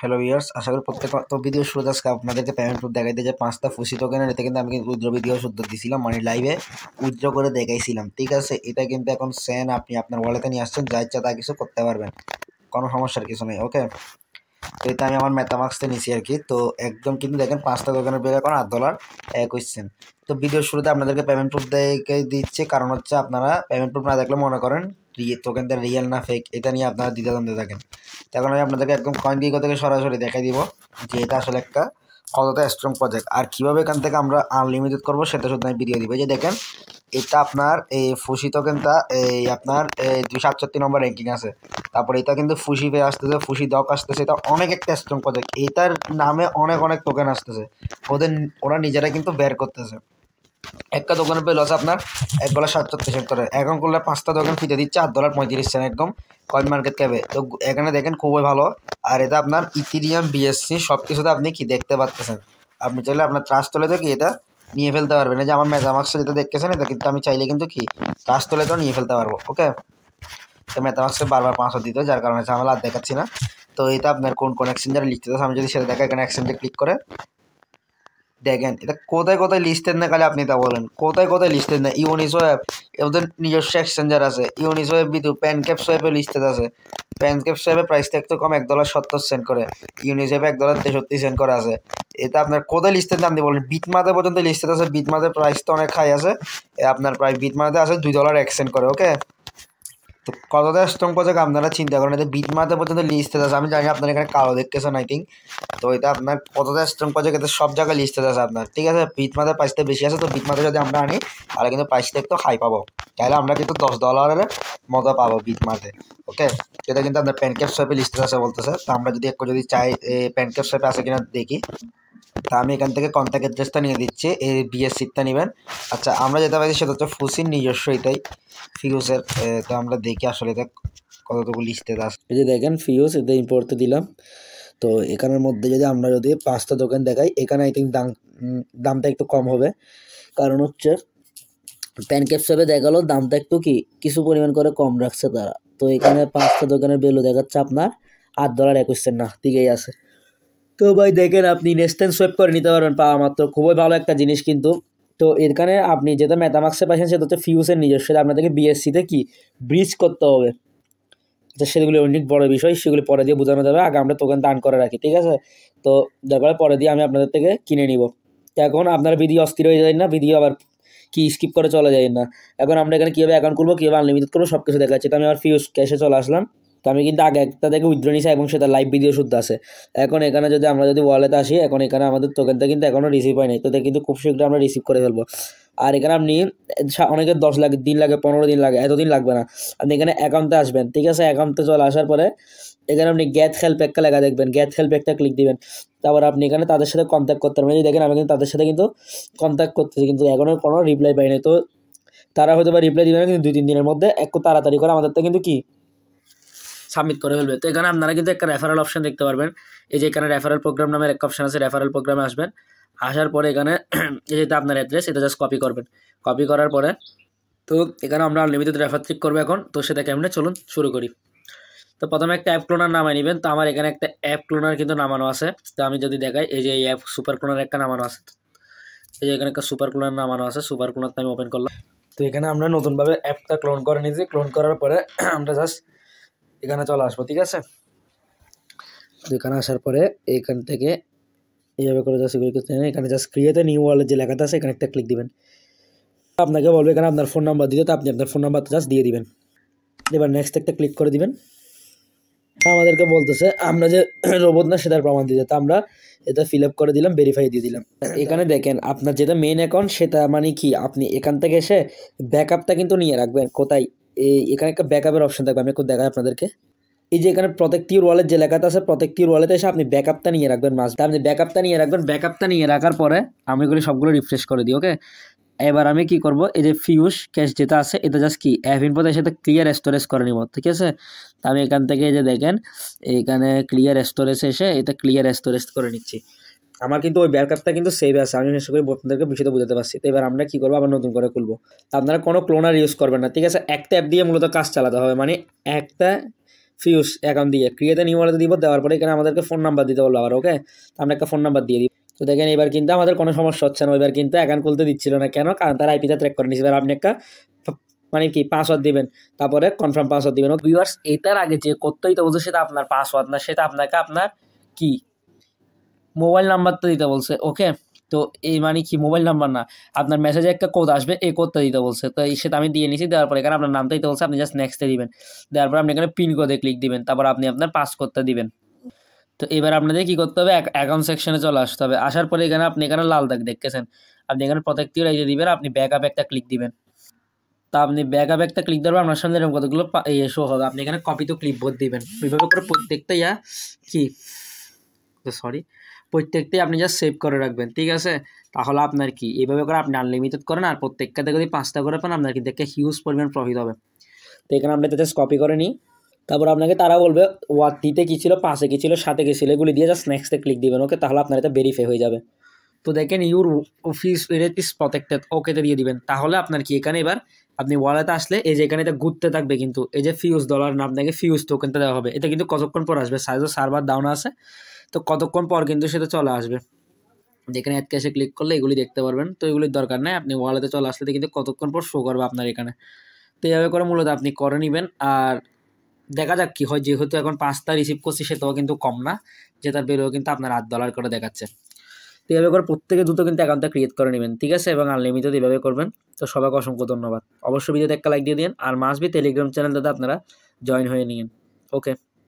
hello years আশা করি প্রত্যেক video শুরু আজকে আপনাদেরকে পেমেন্ট প্রুফ দেখাই যে পাঁচটা ফুসি টোকেন এতে কিন্তু আমি কিন্তু উইথড্র ভিডিও শুদ্ধ দিয়েছিলাম মানে লাইভে উইথড্র করে দেখাইছিলাম ঠিক আছে এটা কিন্তু এখন সেন আপনি আপনার ওয়ালেটে নিয়ে আসছেন যা ইচ্ছা তা কিছু করতে পারবেন কোনো সমস্যার কিছু নেই ওকে তো এটা আমি আমার ম্যাথামার্ক্সতে নিছি আর কি তো একদম কিন্তু দেখেন পাঁচটা দোকানের বিল এখন আট ডলার একুশ সেন্ট তো ভিডিওর শুরুতে আপনাদেরকে পেমেন্ট প্রুফ দেখে দিচ্ছে কারণ হচ্ছে আপনারা পেমেন্ট প্রুফ না দেখলে মনে করেন টোকেনটা রিয়েল না ফেক এটা নিয়ে আপনারা দ্বন্দ্বে থাকেন তখন আমি আপনাদেরকে একদম কয়েন গিগো থেকে সরাসরি দেখাই দিব যে এটা আসলে একটা কতটা স্ট্রং প্রজেক্ট আর কীভাবে এখান থেকে আমরা আনলিমিটেড করবো সেটা শুধু আমি ভিডিও দিব যে দেখেন এটা আপনার এই ফুসিতেও কিন্তু এই আপনার এই দুই সাতষট্টি নম্বর র্যাঙ্কিং আছে তারপরে এটা কিন্তু ফুসি পেয়ে আসতেছে ফুসি দক আসতেছে এটা অনেক একটা স্ট্রং প্রজেক্ট এটার নামে অনেক অনেক টোকেন আসতেছে ওদের ওরা নিজেরা কিন্তু বের করতেছে একটা দোকানে পেয়ে লস আপনার এক ডলার সাতচল্লিশ সেন্ট করে এখন করলে পাঁচটা দোকান ফিতে দিচ্ছে আট ডলার পঁয়ত্রিশ সেন্ট একদম কয়েন মার্কেট ক্যাবে তো এখানে দেখেন খুবই ভালো আর এটা আপনার ইথিরিয়াম বিএসসি সব কিছুতে আপনি কি দেখতে পাচ্ছেন আপনি চাইলে আপনার ট্রাস্ট চলে থাকি এটা নিয়ে ফেলতে পারবে না যে আমার মেজামাক্সটা যেটা দেখতেছেন এটা কিন্তু আমি চাইলে কিন্তু কি কাজ তোলে তো নিয়ে ফেলতে পারবো ওকে তো মাস্ক বারবার পাঁচশো দিতে যার কারণে আমরা আর দেখাচ্ছি না তো এটা আপনার কোন কোন এক্সচেঞ্জারে লিখতে চাষ আমি যদি সেটা দেখা এখানে অ্যাক্সেঞ্জে ক্লিক করে দেখেন এটা কোথায় কোথায় লিস্টের না খালি আপনি তা বলেন কোথায় কোথায় লিস্টের না ইউনিস ওয়েব ওদের নিজস্ব এক্সচেঞ্জার আছে ইউনিস ওয়েব বিদ্যুৎ প্যানক্যাপ সোয়েবে লিস্টেড আছে প্যানক্যাপ সোয়েবে প্রাইসটা একটু কম এক ডলার সত্তর সেন্ট করে ইউনিস ওয়েবে এক ডলার তেষট্টি সেন্ট করে আছে এটা আপনার কোথায় দাম দিয়ে বলেন মাদে পর্যন্ত লিস্টেড আছে প্রাইস প্রাইসটা অনেক হাই আছে আপনার প্রায় বিটমাতে আছে দুই ডলার এক্সচেঞ্জ করে ওকে তো কতটা স্ট্রং প্রজেক্ট আপনারা চিন্তা করেন এটা বিটমাতে পর্যন্ত লিস্টেড আছে আমি জানি আপনার এখানে কালো দেখতেছেন আই থিঙ্ক তো এটা আপনার কতটা স্ট্রং প্রজেক্ট এটা সব জায়গায় লিস্টেড আছে আপনার ঠিক আছে বিটমাতে প্রাইসটা বেশি আছে তো বিটমাতে যদি আমরা আনি তাহলে কিন্তু প্রাইসটা একটু হাই পাবো তাহলে আমরা কিন্তু দশ ডলারের মজা পাবো বিট মাঠে ওকে এটা কিন্তু আপনার প্যানকেপ শপে লিস্টেড আছে বলতেছে তো আমরা যদি একটু যদি চাই প্যানকেপ শপে আছে কিনা দেখি তা আমি এখান থেকে কন্ট্যাক্ট অ্যাড্রেসটা নিয়ে দিচ্ছি এই বিএস সিটটা নেবেন আচ্ছা আমরা যেটা পাইছি সেটা হচ্ছে ফুসির নিজস্ব এটাই ফিউজের তো আমরা দেখি আসলে এটা কতটুকু লিস্টেড আছে এই যে দেখেন ফিউজ এটা ইম্পর্টে দিলাম তো এখানের মধ্যে যদি আমরা যদি পাঁচটা দোকান দেখাই এখানে আই থিঙ্ক দাম দামটা একটু কম হবে কারণ হচ্ছে প্যানকেপ শপে দেখালো দামটা একটু কি কিছু পরিমাণ করে কম রাখছে তারা তো এখানে পাঁচটা দোকানের বেলু দেখাচ্ছে আপনার আট ডলার একুশ সেন্ট না দিকেই আছে তো ভাই দেখেন আপনি নেস্টেন সোয়েপ করে নিতে পারবেন পাওয়া মাত্র খুবই ভালো একটা জিনিস কিন্তু তো এখানে আপনি যেটা মেতামাক্সে পাইছেন সেটা হচ্ছে ফিউসের নিজস্ব সেটা আপনাদেরকে বিএসসিতে কি ব্রিজ করতে হবে তো আচ্ছা, সেগুলি অনেক বড় বিষয় সেগুলি পরে দিয়ে বোঝানো যাবে আগে আমরা তোকে দান করে রাখি ঠিক আছে তো দেখা পরে দিয়ে আমি আপনাদের থেকে কিনে নিব এখন আপনারা বিধি অস্থির হয়ে যায় না বিধি আবার কি স্কিপ করে চলা যায় না এখন আমরা এখানে কীভাবে অ্যাকাউন্ট করবো কীভাবে আনলিমিটেড করবো সব কিছু দেখা যাচ্ছে তো আমি আমার ফিউজ ক্যাশে চলে আসলাম তো আমি কিন্তু আগে একটা থেকে উইথড্র নিয়েছি এবং সেটা লাইভ ভিডিও শুদ্ধ আছে এখন এখানে যদি আমরা যদি ওয়ালেট আসি এখন এখানে আমাদের টোকেনটা কিন্তু এখনও রিসিভ হয় নাই তো কিন্তু খুব শীঘ্রই আমরা রিসিভ করে ফেলবো আর এখানে আপনি অনেকের দশ লাখ দিন লাগে পনেরো দিন লাগে এতদিন লাগবে না আপনি এখানে অ্যাকাউন্টে আসবেন ঠিক আছে অ্যাকাউন্টে চলে আসার পরে এখানে আপনি গ্যাথ হেল্প একটা লেখা দেখবেন গ্যাথ হেল্প একটা ক্লিক দিবেন তারপর আপনি এখানে তাদের সাথে কন্ট্যাক্ট করতে পারবেন দেখেন আমি কিন্তু তাদের সাথে কিন্তু কন্ট্যাক্ট করতেছি কিন্তু এখনও কোনো রিপ্লাই পাইনি তো তারা হয়তো বা রিপ্লাই দিবে না কিন্তু দুই তিন দিনের মধ্যে একটু তাড়াতাড়ি করে আমাদের তো কিন্তু কী সাবমিট করে ফেলবে তো এখানে আপনারা কিন্তু একটা রেফারেল অপশান দেখতে পারবেন এই যে এখানে রেফারেল প্রোগ্রাম নামের একটা অপশান আছে রেফারেল প্রোগ্রামে আসবেন আসার পরে এখানে যেটা আপনার অ্যাড্রেস এটা জাস্ট কপি করবেন কপি করার পরে তো এখানে আমরা আনলিমিটেড রেফার ক্লিক করবো এখন তো সেটা আমরা চলুন শুরু করি তো প্রথমে একটা অ্যাপ ক্লোনার নামায় নেবেন তো আমার এখানে একটা অ্যাপ ক্লোনার কিন্তু নামানো আছে তো আমি যদি দেখাই এই যে এই অ্যাপ সুপার ক্লোনার একটা নামানো আছে এই যে এখানে একটা সুপার ক্লোনার নামানো আছে সুপার ক্লোনারটা আমি ওপেন করলাম তো এখানে আমরা নতুনভাবে অ্যাপটা ক্লোন করে নিয়েছি ক্লোন করার পরে আমরা জাস্ট এখানে চলে আসবো ঠিক আছে এখানে আসার পরে এইখান থেকে এইভাবে করে জাস্ট এখানে জাস্ট ক্রিয়েতে নিউ ওয়ালেট যে লেখাটা আছে এখানে একটা ক্লিক দিবেন আপনাকে বলবে এখানে আপনার ফোন নাম্বার দিতে তো আপনি আপনার ফোন নাম্বারটা জাস্ট দিয়ে দিবেন এবার নেক্সট একটা ক্লিক করে দিবেন আমাদেরকে বলতেছে আমরা যে রোবট না সেটার প্রমাণ দিতে তো আমরা এটা ফিল আপ করে দিলাম ভেরিফাই দিয়ে দিলাম এখানে দেখেন আপনার যেটা মেন অ্যাকাউন্ট সেটা মানে কি আপনি এখান থেকে এসে ব্যাকআপটা কিন্তু নিয়ে রাখবেন কোথায় এখানে একটা ব্যাকআপের অপশন থাকবে আমি একটু দেখাই আপনাদেরকে এই যে এখানে প্রত্যেকটি ওয়ালের যে লেখাতে আছে প্রত্যেকটি ওয়ালেতে এসে আপনি ব্যাকআপটা নিয়ে রাখবেন মাঝটা আপনি ব্যাকআপটা নিয়ে রাখবেন ব্যাকআপটা নিয়ে রাখার পরে আমি এগুলি সবগুলো রিফ্রেশ করে দিই ওকে এবার আমি কি করব এই যে ফিউস ক্যাশ যেটা আছে এটা জাস্ট কি অ্যাপ ইনপোতে সেটা ক্লিয়ার স্টোরেজ করে নিব ঠিক আছে তা আমি এখান থেকে এই যে দেখেন এখানে ক্লিয়ার স্টোরেজ এসে এটা ক্লিয়ার স্টোরেজ করে নিচ্ছি আমার কিন্তু ওই ব্যাকআপটা কিন্তু সেভ আছে আমি নিশ্চয় করি আপনাদেরকে বিষয়টা বুঝাতে পারছি তো এবার আমরা কী করবো আবার নতুন করে খুলবো আপনারা কোনো ক্লোনার ইউজ করবেন না ঠিক আছে একটা অ্যাপ দিয়ে মূলত কাজ চালাতে হবে মানে একটা ফিউজ অ্যাকাউন্ট দিয়ে ক্রিয়েতে নিউ অর্ডার দিব দেওয়ার পরে এখানে আমাদেরকে ফোন নাম্বার দিতে বললো আবার ওকে তো আমরা একটা ফোন নাম্বার দিয়ে দিই তো দেখেন এবার কিন্তু আমাদের কোনো সমস্যা হচ্ছে না এবার কিন্তু অ্যাকাউন্ট খুলতে দিচ্ছিল না কেন কারণ তারা আইপিটা ট্র্যাক করে নিচ্ছে এবার আপনি একটা মানে কি পাসওয়ার্ড দিবেন তারপরে কনফার্ম পাসওয়ার্ড দিবেন ভিউয়ার্স এটার আগে যে করতেই তো বলছে সেটা আপনার পাসওয়ার্ড না সেটা আপনাকে আপনার কি মোবাইল নাম্বারটা দিতে বলছে ওকে তো এই মানে কি মোবাইল নাম্বার না আপনার মেসেজে একটা কোড আসবে এই কোডটা দিতে বলছে তো এই সেটা আমি দিয়ে নিয়েছি দেওয়ার পরে এখানে আপনার নামটা দিতে বলছে আপনি জাস্ট নেক্সটে দিবেন দেওয়ার পরে আপনি এখানে পিন কোডে ক্লিক দিবেন তারপর আপনি আপনার পাস কোডটা দিবেন তো এবার আপনাদের কী করতে হবে অ্যাকাউন্ট সেকশনে চলে আসতে হবে আসার পরে এখানে আপনি এখানে লাল দাগ দেখতেছেন আপনি এখানে প্রত্যেকটিও রেখে দিবেন আপনি ব্যাক আপ একটা ক্লিক দিবেন তা আপনি ব্যাক আপ একটা ক্লিক দেওয়ার পর আপনার সামনে এরকম কতগুলো ইয়ে শো হবে আপনি এখানে কপি তো ক্লিপবোর্ড দিবেন ওইভাবে করে প্রত্যেকটা ইয়া কি সরি প্রত্যেকটাই আপনি জাস্ট সেভ করে রাখবেন ঠিক আছে তাহলে আপনার কি এইভাবে করে আপনি আনলিমিটেড করেন আর প্রত্যেকটাতে যদি পাঁচটা করে পান আপনার কি দেখে হিউজ পরিমাণ প্রফিট হবে তো এখানে আপনি জাস্ট কপি করে নিই তারপর আপনাকে তারা বলবে থ্রিতে কী ছিল পাঁচে কী ছিল সাথে কী ছিল এগুলি দিয়ে জাস্ট নেক্সটে ক্লিক দিবেন ওকে তাহলে আপনার এটা ভেরিফাই হয়ে যাবে তো দেখেন your office rate is protected ওকেতে দিয়ে দিবেন তাহলে আপনার কি এখানে এবার আপনি ওয়ালেতে আসলে এই যে এখানে এটা ঘুরতে থাকবে কিন্তু এই যে ফিউজ ডলার না আপনাকে ফিউজ টোকেনটা দেওয়া হবে এটা কিন্তু কতক্ষণ পর আসবে সাইজও সার্ভার ডাউন আছে তো কতক্ষণ পর কিন্তু সেটা চলে আসবে যেখানে অ্যাড ক্যাশে ক্লিক করলে এগুলি দেখতে পারবেন তো এগুলির দরকার নেই আপনি ওয়ালেতে চলে আসলে কিন্তু কতক্ষণ পর শো করবে আপনার এখানে তো এইভাবে করে মূলত আপনি করে নেবেন আর দেখা যাক কী হয় যেহেতু এখন পাঁচটা রিসিভ করছি সেটাও কিন্তু কম না তার বেরোয় কিন্তু আপনার আট ডলার করে দেখাচ্ছে তো এইভাবে করে প্রত্যেকে দ্রুত কিন্তু অ্যাকাউন্টটা ক্রিয়েট করে নেবেন ঠিক আছে এবং আনলিমিটেড এইভাবে করবেন তো সবাইকে অসংখ্য ধন্যবাদ অবশ্যই ভিডিওতে একটা লাইক দিয়ে দিন আর মাসবি টেলিগ্রাম চ্যানেলটাতে আপনারা জয়েন হয়ে নিন ওকে